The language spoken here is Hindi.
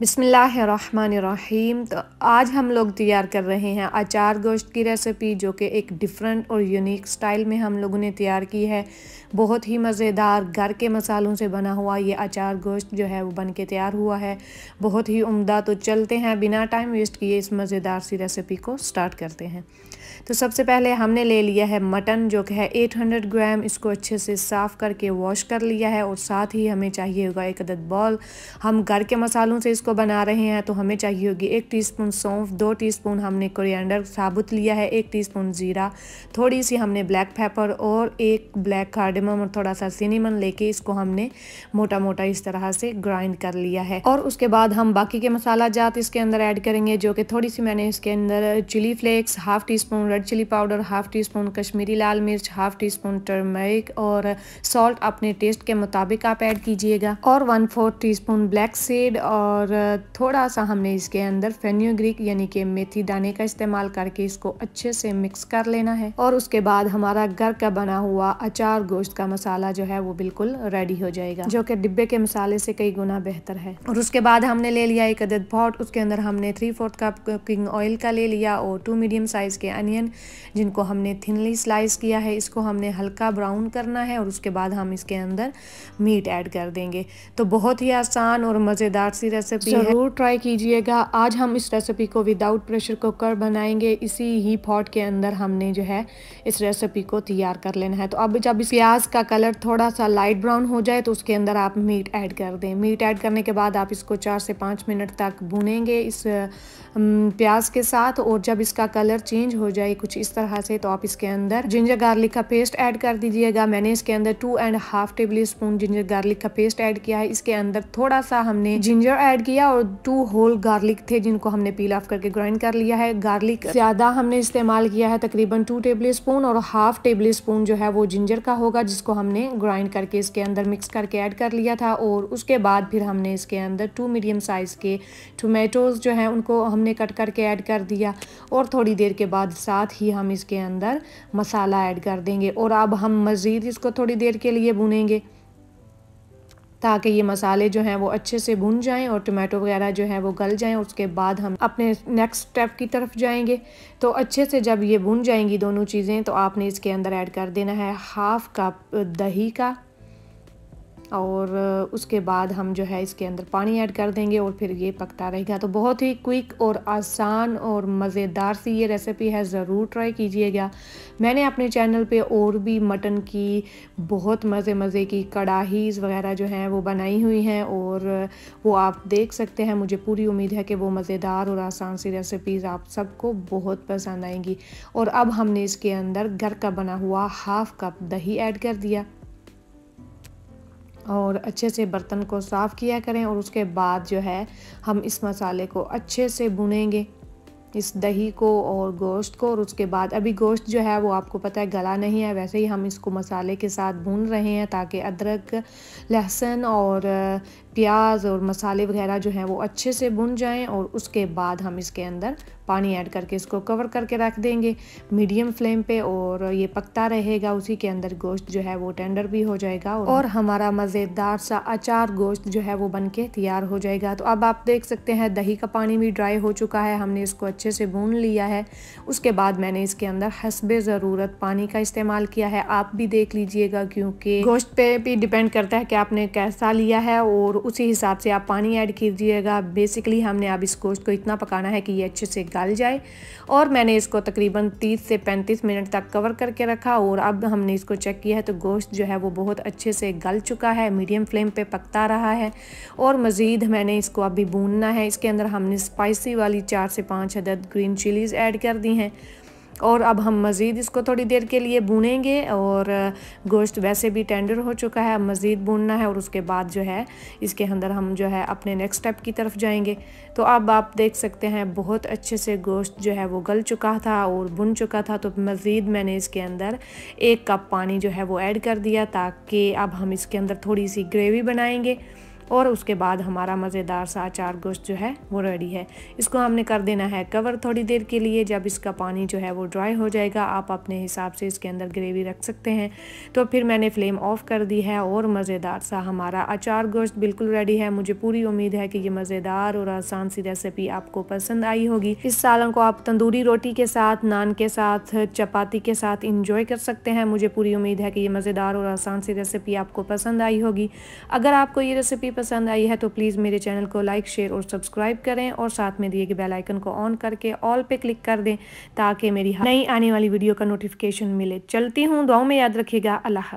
बिसमीम तो आज हम लोग तैयार कर रहे हैं अचार गोश्त की रेसिपी जो कि एक डिफरेंट और यूनिक स्टाइल में हम लोगों ने तैयार की है बहुत ही मज़ेदार घर के मसालों से बना हुआ ये अचार गोश्त जो है वो बन के तैयार हुआ है बहुत ही उम्दा तो चलते हैं बिना टाइम वेस्ट किए इस मज़ेदार सी रेसिपी को स्टार्ट करते हैं तो सबसे पहले हमने ले लिया है मटन जो कि है हंड्रेड ग्राम इसको अच्छे से साफ़ करके वॉश कर लिया है और साथ ही हमें चाहिए होगा एक अदद बॉल हम घर के मसालों से इसको इसको बना रहे हैं तो हमें चाहिए होगी एक टीस्पून सौंफ दो टीस्पून हमने कोरिएंडर साबुत लिया है एक टीस्पून ज़ीरा थोड़ी सी हमने ब्लैक पेपर और एक ब्लैक कार्डमम और थोड़ा सा सिनेमन लेके इसको हमने मोटा मोटा इस तरह से ग्राइंड कर लिया है और उसके बाद हम बाकी के मसाला जात इसके अंदर ऐड करेंगे जो कि थोड़ी सी मैंने इसके अंदर chilli flakes half teaspoon red chilli powder half teaspoon Kashmiri लाल मिर्च हाफ़ टी स्पून टर्मरिक और सॉल्ट अपने टेस्ट के मुताबिक आप ऐड कीजिएगा और one fourth teaspoon black seed और थोड़ा सा हमने इसके अंदर फेन्यूग्रिक यानी कि मेथी दाने का इस्तेमाल करके इसको अच्छे से मिक्स कर लेना है और उसके बाद हमारा घर का बना हुआ अचार गोश्त का मसाला जो है वो बिल्कुल रेडी हो जाएगा जो कि डिब्बे के मसाले से कई गुना बेहतर है और उसके बाद हमने ले लिया एक अदद पॉट उसके अंदर हमने three fourth cup cooking oil का ले लिया और टू मीडियम साइज़ के अनियन जिनको हमने थिनली स्लाइस किया है इसको हमने हल्का ब्राउन करना है और उसके बाद हम इसके अंदर मीट ऐड कर देंगे तो बहुत ही आसान और मज़ेदार सी रेसिपी रेसिपी हाँ। ज़रूर ट्राई कीजिएगा आज हम इस रेसिपी को विदाउट प्रेशर कुकर बनाएंगे इसी ही पॉट के अंदर हमने जो है इस रेसिपी को तैयार कर लेना है तो अब जब इस प्याज का कलर थोड़ा सा लाइट ब्राउन हो जाए तो उसके अंदर आप मीट ऐड कर दें मीट ऐड करने के बाद आप इसको चार से पाँच मिनट तक भुनेंगे इस प्याज के साथ और जब इसका कलर चेंज हो जाए कुछ इस तरह से तो आप इसके अंदर जिंजर गार्लिक का पेस्ट ऐड कर दीजिएगा मैंने इसके अंदर two and half tablespoon ginger garlic का पेस्ट ऐड किया है इसके अंदर थोड़ा सा हमने जिंजर ऐड किया लिया और टू होल गार्लिक थे जिनको हमने पील ऑफ करके ग्राइंड कर लिया है गार्लिक ज़्यादा हमने इस्तेमाल किया है तकरीबन टू टेबल स्पून और हाफ टेबल स्पून जो है वो जिंजर का होगा जिसको हमने ग्राइंड करके इसके अंदर मिक्स करके ऐड कर लिया था और उसके बाद फिर हमने इसके अंदर टू मीडियम साइज़ के टोमेटोज़ जो हैं उनको हमने कट करके ऐड कर दिया और थोड़ी देर के बाद साथ ही हम इसके अंदर मसाला ऐड कर देंगे और अब हम मज़ीद इसको थोड़ी देर के लिए भुनेंगे ताकि ये मसाले जो हैं वो अच्छे से भुन जाएं और टमाटो वगैरह जो हैं वो गल जाएं उसके बाद हम अपने नेक्स्ट स्टेप की तरफ जाएंगे तो अच्छे से जब ये भुन जाएंगी दोनों चीज़ें तो आपने इसके अंदर ऐड कर देना है हाफ़ कप दही का और उसके बाद हम जो है इसके अंदर पानी ऐड कर देंगे और फिर ये पकता रहेगा तो बहुत ही क्विक और आसान और मज़ेदार सी ये रेसिपी है ज़रूर ट्राई कीजिएगा मैंने अपने चैनल पे और भी मटन की बहुत मज़े मज़े की कड़ाहीज़ वगैरह जो हैं वो बनाई हुई हैं और वो आप देख सकते हैं मुझे पूरी उम्मीद है कि वो मज़ेदार और आसान सी रेसिपीज़ आप सबको बहुत पसंद आएंगी और अब हमने इसके अंदर घर का बना हुआ हाफ़ कप दही ऐड कर दिया और अच्छे से बर्तन को साफ़ किया करें और उसके बाद जो है हम इस मसाले को अच्छे से भुनेंगे इस दही को और गोश्त को और उसके बाद अभी गोश्त जो है वो आपको पता है गला नहीं है वैसे ही हम इसको मसाले के साथ भून रहे हैं ताकि अदरक लहसुन और प्याज और मसाले वगैरह जो हैं वो अच्छे से भुन जाएं और उसके बाद हम इसके अंदर पानी ऐड करके इसको कवर करके रख देंगे मीडियम फ्लेम पे और ये पकता रहेगा उसी के अंदर गोश्त जो है वो टेंडर भी हो जाएगा और हमारा मज़ेदार सा अचार गोश्त जो है वो बन के तैयार हो जाएगा तो अब आप देख सकते हैं दही का पानी भी ड्राई हो चुका है हमने इसको अच्छे से भून लिया है उसके बाद मैंने इसके अंदर हसब ज़रूरत पानी का इस्तेमाल किया है आप भी देख लीजिएगा क्योंकि गोश्त पे भी डिपेंड करता है कि आपने कैसा लिया है और उसी हिसाब से आप पानी ऐड कीजिएगा बेसिकली हमने अब इस गोश्त को इतना पकाना है कि ये अच्छे से गल जाए और मैंने इसको तकरीबन 30 से 35 मिनट तक कवर करके रखा और अब हमने इसको चेक किया है तो गोश्त जो है वो बहुत अच्छे से गल चुका है मीडियम फ्लेम पर पकता रहा है और मज़ीद मैंने इसको अभी भूनना है इसके अंदर हमने स्पाइसी वाली चार से पाँच हदद ग्रीन चिलीज़ ऐड कर दी हैं और अब हम मज़ीद इसको थोड़ी देर के लिए भूनेंगे और गोश्त वैसे भी टेंडर हो चुका है अब मज़ीद भूनना है और उसके बाद जो है इसके अंदर हम जो है अपने नेक्स्ट स्टेप की तरफ जाएंगे तो अब आप देख सकते हैं बहुत अच्छे से गोश्त जो है वो गल चुका था और भुन चुका था तो मज़ीद मैंने इसके अंदर एक कप पानी जो है वो ऐड कर दिया ताकि अब हम इसके अंदर थोड़ी सी ग्रेवी बनाएँगे और उसके बाद हमारा मज़ेदार सा अचार गोश्त जो है वो रेडी है इसको हमने कर देना है कवर थोड़ी देर के लिए जब इसका पानी जो है वो ड्राई हो जाएगा आप अपने हिसाब से इसके अंदर ग्रेवी रख सकते हैं तो फिर मैंने फ्लेम ऑफ कर दी है और मज़ेदार सा हमारा अचार गोश्त बिल्कुल रेडी है मुझे पूरी उम्मीद है कि ये मज़ेदार और आसान सी रेसिपी आपको पसंद आई होगी इस सालों को आप तंदूरी रोटी के साथ नान के साथ चपाती के साथ इंजॉय कर सकते हैं मुझे पूरी उम्मीद है कि ये मज़ेदार और आसान सी रेसिपी आपको पसंद आई होगी अगर आपको ये रेसिपी पसंद आई है तो प्लीज़ मेरे चैनल को लाइक शेयर और सब्सक्राइब करें और साथ में दिए गए बेल आइकन को ऑन करके ऑल पे क्लिक कर दें ताकि मेरी नई आने वाली वीडियो का नोटिफिकेशन मिले चलती हूँ दुआओं में याद रखिएगा अल्लाह